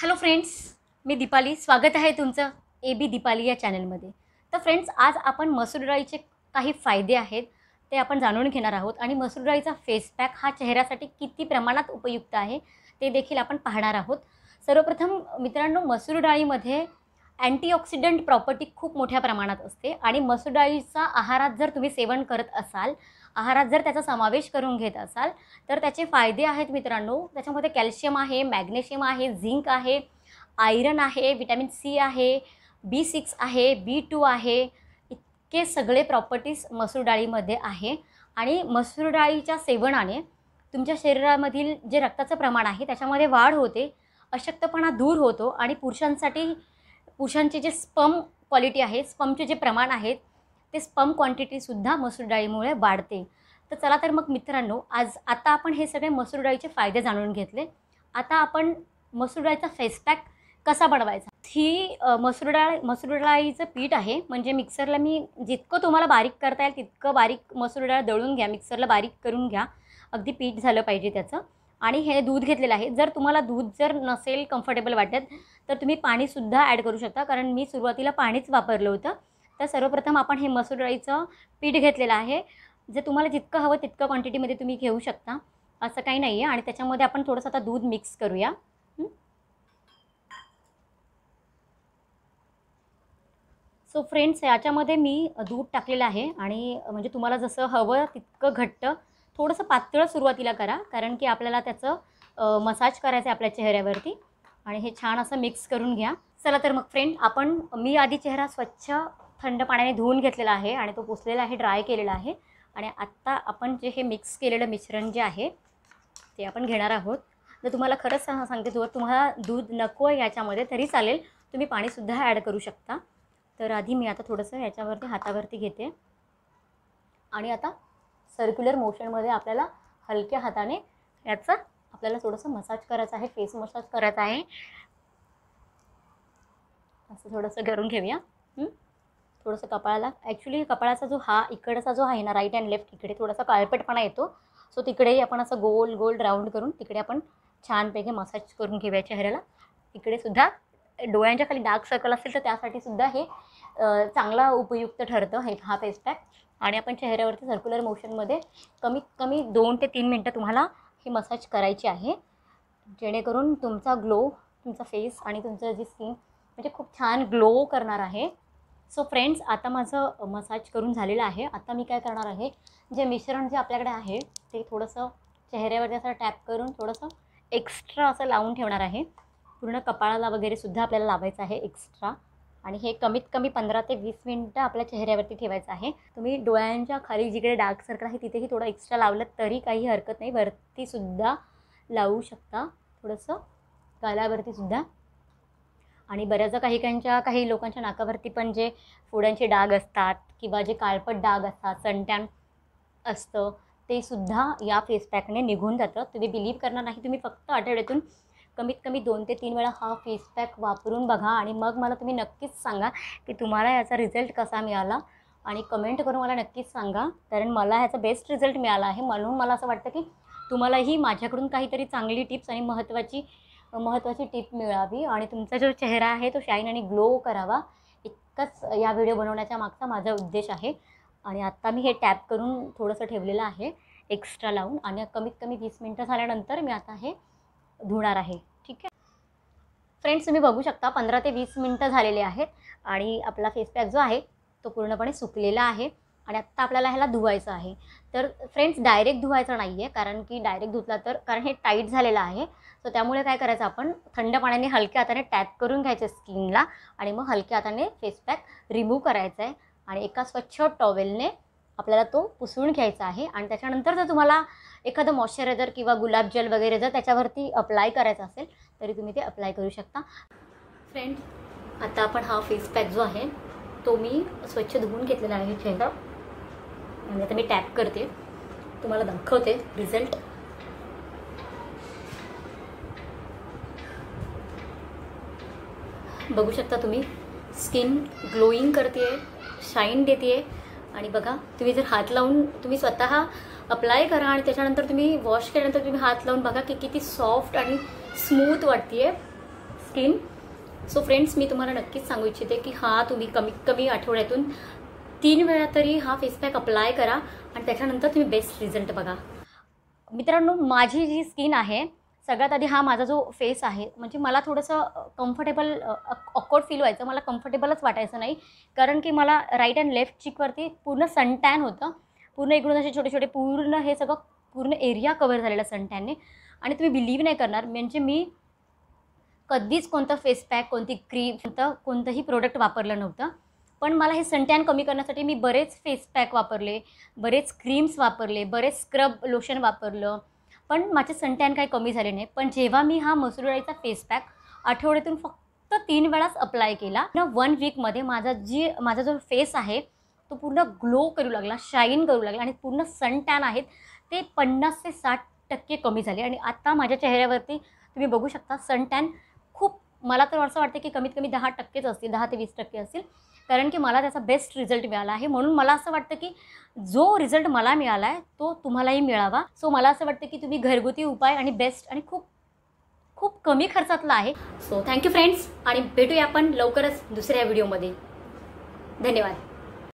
hello friends मी दीपाली स्वागत आहे तुमचं ए बी दीपाली या चॅनलमध्ये तर फ्रेंड्स आज आपण मसूर डाळीचे काही फायदे आहेत ते आपण जाणून घेणार आहोत आणि मसूर डाळीचा फेस पॅक हा चेहऱ्यासाठी किती प्रमाणात उपयुक्त आहे ते देखील आपण पाहणार आहोत सर्वप्रथम मित्रांनो मसूर डाळीमध्ये अँटीऑक्सिडंट प्रॉपर्टी खूप मोठ्या प्रमाणात असते आणि मसूर डाळीचा आहारात जर तुम्ही सेवन करत असाल आहारात जर त्याचा समावेश करून घेत असाल तर त्याचे फायदे आहेत मित्रांनो त्याच्यामध्ये कॅल्शियम आहे मॅग्नेशियम आहे झिंक आहे आयरन आहे विटॅमिन सी आहे बी सिक्स आहे बी टू आहे इतके सगळे प्रॉपर्टीज मसूर डाळीमध्ये आहे आणि मसूर डाळीच्या सेवनाने तुमच्या शरीरामधील जे रक्ताचं प्रमाण आहे त्याच्यामध्ये वाढ होते अशक्तपणा दूर होतो आणि पुरुषांसाठी पुरुषांचे जे स्पम क्वालिटी आहे स्पमचे जे प्रमाण आहेत ते स्पम क्वांटिटीसुद्धा मसूर डाळीमुळे वाढते तर चला तर मग मित्रांनो आज आता आपण हे सगळे मसूर डाळीचे फायदे जाणून घेतले आता आपण मसूर डाळीचा फेस पॅक कसा बनवायचा ही मसूर डाळ मसूर डाळीचं पीठ आहे म्हणजे मिक्सरला मी जितकं तुम्हाला बारीक करता येईल तितकं बारीक मसूर डाळ दळून घ्या मिक्सरला बारीक करून घ्या अगदी पीठ झालं पाहिजे त्याचं आणि हे दूध घेतलेलं आहे जर तुम्हाला दूध जर नसेल कम्फर्टेबल वाटत तर तुम्ही पाणीसुद्धा ॲड करू शकता कारण मी सुरुवातीला पाणीच वापरलं होतं तर सर्वप्रथम आपण हे मसूर डाळीचं पीठ घेतलेलं आहे जे तुम्हाला जितकं हवं तितकं क्वांटिटीमध्ये तुम्ही घेऊ शकता असं काही नाही आहे आणि त्याच्यामध्ये आपण थोडंसं आता दूध मिक्स करूया सो फ्रेंड्स याच्यामध्ये मी दूध टाकलेलं आहे आणि म्हणजे तुम्हाला जसं हवं तितकं घट्ट थोडंसं पातळ सुरुवातीला करा कारण की आपल्याला त्याचं मसाज करायचं आहे आपल्या चेहऱ्यावरती आणि हे छान असं मिक्स करून घ्या चला तर मग फ्रेंड आपण मी आधी चेहरा स्वच्छ थंड पाण्याने धुवून घेतलेला आहे आणि तो पुसलेला आहे ड्राय केलेला आहे आणि आत्ता आपण जे हे मिक्स केलेलं मिश्रण जे आहे ते आपण घेणार आहोत जर तुम्हाला खरंच सांगते जर तुम्हाला दूध नको आहे याच्यामध्ये तरी चालेल तुम्ही पाणीसुद्धा ॲड करू शकता तर आधी मी आता थोडंसं याच्यावरती हातावरती घेते आणि आता सर्क्युलर मोशनमध्ये आपल्याला हलक्या हाताने याचा आपल्याला थोडंसं मसाज करायचं आहे फेस मसाज करायचा आहे असं थोडंसं करून घेऊया थोडंसं कपाळाला ॲक्च्युली कपाळाचा जो हा इकडचा जो आहे ना राईट अँड लेफ्ट इकडे थोडासा काळपटपणा येतो सो तिकडेही आपण असं गोल गोल राऊंड करून तिकडे आपण छानपैकी मसाज करून घेऊया चेहऱ्याला तिकडेसुद्धा सुद्धा डोळ्यांच्या खाली डार्क सर्कल असेल तर त्यासाठी सुद्धा हे चांगला उपयुक्त ठरतं हे हा फेस पॅक आणि आपण चेहऱ्यावरती सर्क्युलर मोशनमध्ये कमीत कमी दोन ते तीन मिनटं तुम्हाला ही मसाज करायची आहे जेणेकरून तुमचा ग्लो तुमचा फेस आणि तुमचं जी स्किन म्हणजे खूप छान ग्लो करणार आहे सो फ्रेंड्स आता माझं मसाज करून झालेलं आहे आता मी काय करणार आहे जे मिश्रण जे आपल्याकडे आहे ते थोडंसं चेहऱ्यावरती असं टॅप करून थोडंसं एक्स्ट्रा असं लावून ठेवणार आहे पूर्ण कपाळाला वगैरे सुद्धा आपल्याला लावायचं आहे एक्स्ट्रा आणि हे कमीत कमी पंधरा ते वीस मिनटं आपल्या चेहऱ्यावरती ठेवायचं आहे तुम्ही डोळ्यांच्या खाली जिकडे डार्क सर्कल आहे तिथेही थोडं एक्स्ट्रा लावलं तरी काही हरकत नाही वरतीसुद्धा लावू शकता थोडंसं गालावरतीसुद्धा आणि बऱ्याचदा काही काहींच्या काही लोकांच्या नाकावरती पण जे फोड्यांचे डाग असतात किंवा जे काळपट डाग असतात सनटॅन असतं ते सुद्धा या फेस निघून जातं तुम्ही बिलीव्ह करणार नाही तुम्ही फक्त आठवड्यातून कमीत कमी दोन ते तीन वेळा हा फेस पॅक वापरून बघा आणि मग मला तुम्ही नक्कीच सांगा की तुम्हाला याचा रिझल्ट कसा मिळाला आणि कमेंट करून मला नक्कीच सांगा कारण मला ह्याचा बेस्ट रिझल्ट मिळाला आहे म्हणून मला असं वाटतं की तुम्हालाही माझ्याकडून काहीतरी चांगली टिप्स आणि महत्त्वाची महत्त्वाची टिप मिळावी आणि तुमचा जो चेहरा आहे तो शाईन आणि ग्लो करावा इतकंच या व्हिडिओ बनवण्याच्या मागचा माझा उद्देश आहे आणि आत्ता मी हे टॅप करून थोडंसं ठेवलेलं आहे एक्स्ट्रा लावून आणि कमीत कमी वीस मिनटं झाल्यानंतर मी आता हे धुणार आहे ठीक आहे फ्रेंड्स तुम्ही बघू शकता पंधरा ते वीस मिनटं झालेले आहेत आणि आपला फेस पॅक जो आहे तो पूर्णपणे सुकलेला आहे आणि आत्ता आपल्याला ह्याला धुवायचं आहे तर फ्रेंड्स डायरेक्ट धुवायचं नाही आहे कारण की डायरेक्ट धुतला तर कारण हे टाईट झालेलं आहे सो त्यामुळे काय करायचं आपण थंड पाण्याने हलक्या हाताने टॅप करून घ्यायचं स्किनला आणि मग हलक्या हाताने फेस पॅक रिमूव्ह करायचं आहे आणि एका स्वच्छ टॉवेलने आपल्याला तो पुसळून घ्यायचा आहे आणि त्याच्यानंतर जर तुम्हाला एखादं मॉइश्चरायझर किंवा गुलाबजल वगैरे जर त्याच्यावरती अप्लाय करायचं असेल तरी तुम्ही ते अप्लाय करू शकता फ्रेंड आता आपण हा फेस पॅक जो आहे तो मी स्वच्छ धुवून घेतलेला आहे चेहरा म्हणजे आता मी टॅप करते तुम्हाला दाखवते रिझल्ट बघू शकता तुम्ही स्किन ग्लोईंग करते शाईन देते आणि बघा तुम्ही जर हात लावून तुम्ही स्वतः अप्लाय करा आणि त्याच्यानंतर तुम्ही वॉश केल्यानंतर तुम्ही हात लावून बघा की किती सॉफ्ट आणि स्मूथ वाटते स्किन सो फ्रेंड्स मी तुम्हाला नक्कीच सांगू इच्छिते की हा तुम्ही कमीत कमी आठवड्यातून तीन वेळा तरी हा फेसपॅक अप्लाय करा आणि त्याच्यानंतर तुम्ही बेस्ट रिझल्ट बघा मित्रांनो माझी जी स्किन आहे सगळ्यात आधी हा माझा जो फेस आहे म्हणजे मला थोडंसं कम्फर्टेबल ऑकवर्ड फील व्हायचं मला कम्फर्टेबलच वाटायचं नाही कारण की मला राईट अँड लेफ्ट चिकवरती पूर्ण सनटॅन होतं पूर्ण इकडून असे छोटे छोटे पूर्ण हे सगळं पूर्ण एरिया कवर सन सनटॅनने आणि तुम्ही बिलीव्ह नाही करणार म्हणजे मी कधीच कोणतं फेस पॅक कोणती क्रीम कोणतं कोणतंही प्रोडक्ट वापरलं नव्हतं पण मला हे सनटॅन कमी करण्यासाठी मी बरेच फेस पॅक वापरले बरेच क्रीम्स वापरले बरेच स्क्रब लोशन वापरलं पण माझे सनटॅन काही कमी झाले नाही पण जेव्हा मी हा मसूर डाळीचा फेस पॅक आठवड्यातून फक्त तीन वेळाच अप्लाय केला ना वन वीकमध्ये माझा जी माझा जो फेस आहे तो पूर्ण ग्लो करू लागला शाईन करू लागला आणि पूर्ण सनटॅन आहेत ते पन्नास ते साठ टक्के कमी झाले आणि आत्ता माझ्या चेहऱ्यावरती तुम्ही बघू शकता सनटॅन खूप मला तर असं वाटतं की कमीत कमी दहा टक्केच असतील दहा ते वीस टक्के असतील कारण की मला त्याचा बेस्ट रिझल्ट मिळाला आहे म्हणून मला असं वाटतं की जो रिझल्ट मला मिळाला आहे तो तुम्हालाही मिळावा सो मला असं वाटतं की तुम्ही घरगुती उपाय आणि बेस्ट आणि खूप खूप कमी खर्चातला आहे सो थँक्यू फ्रेंड्स आणि भेटूया आपण लवकरच दुसऱ्या व्हिडिओमध्ये धन्यवाद